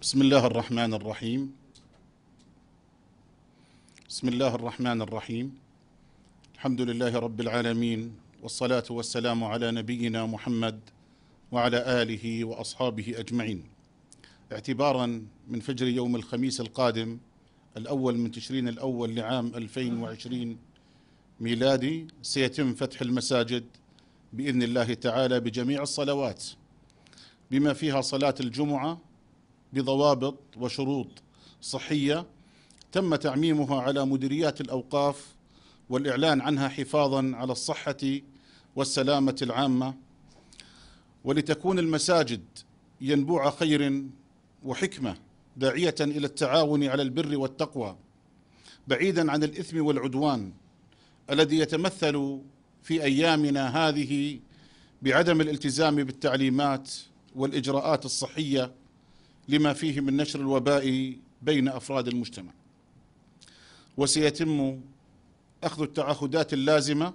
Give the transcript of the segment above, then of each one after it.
بسم الله الرحمن الرحيم بسم الله الرحمن الرحيم الحمد لله رب العالمين والصلاه والسلام على نبينا محمد وعلى اله واصحابه اجمعين اعتبارا من فجر يوم الخميس القادم الاول من تشرين الاول لعام 2020 ميلادي سيتم فتح المساجد باذن الله تعالى بجميع الصلوات بما فيها صلاه الجمعه بضوابط وشروط صحية تم تعميمها على مديريات الأوقاف والإعلان عنها حفاظا على الصحة والسلامة العامة ولتكون المساجد ينبوع خير وحكمة داعية إلى التعاون على البر والتقوى بعيدا عن الإثم والعدوان الذي يتمثل في أيامنا هذه بعدم الالتزام بالتعليمات والإجراءات الصحية لما فيه من نشر الوباء بين افراد المجتمع وسيتم اخذ التعهدات اللازمه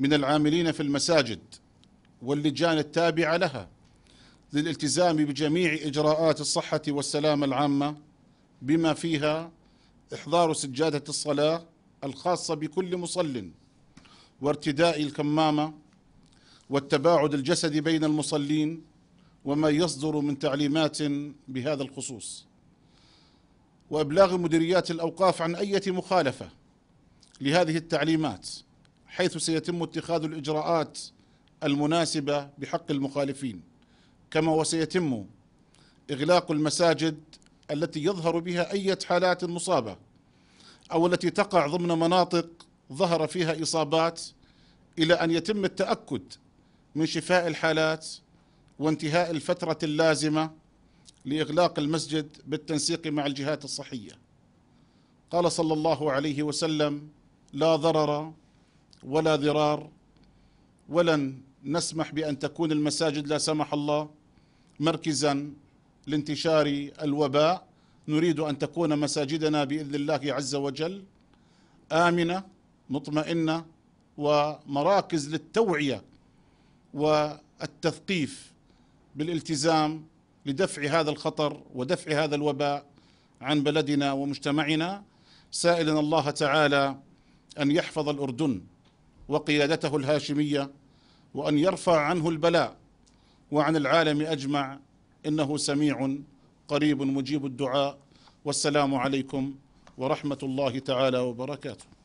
من العاملين في المساجد واللجان التابعه لها للالتزام بجميع اجراءات الصحه والسلامه العامه بما فيها احضار سجاده الصلاه الخاصه بكل مصل وارتداء الكمامه والتباعد الجسدي بين المصلين وما يصدر من تعليمات بهذا الخصوص وابلاغ مديريات الاوقاف عن اي مخالفه لهذه التعليمات حيث سيتم اتخاذ الاجراءات المناسبه بحق المخالفين كما وسيتم اغلاق المساجد التي يظهر بها اي حالات مصابه او التي تقع ضمن مناطق ظهر فيها اصابات الى ان يتم التاكد من شفاء الحالات وانتهاء الفترة اللازمة لإغلاق المسجد بالتنسيق مع الجهات الصحية قال صلى الله عليه وسلم لا ضرر ولا ذرار ولن نسمح بأن تكون المساجد لا سمح الله مركزا لانتشار الوباء نريد أن تكون مساجدنا بإذن الله عز وجل آمنة مطمئنة ومراكز للتوعية والتثقيف بالالتزام لدفع هذا الخطر ودفع هذا الوباء عن بلدنا ومجتمعنا سائلا الله تعالى ان يحفظ الاردن وقيادته الهاشميه وان يرفع عنه البلاء وعن العالم اجمع انه سميع قريب مجيب الدعاء والسلام عليكم ورحمه الله تعالى وبركاته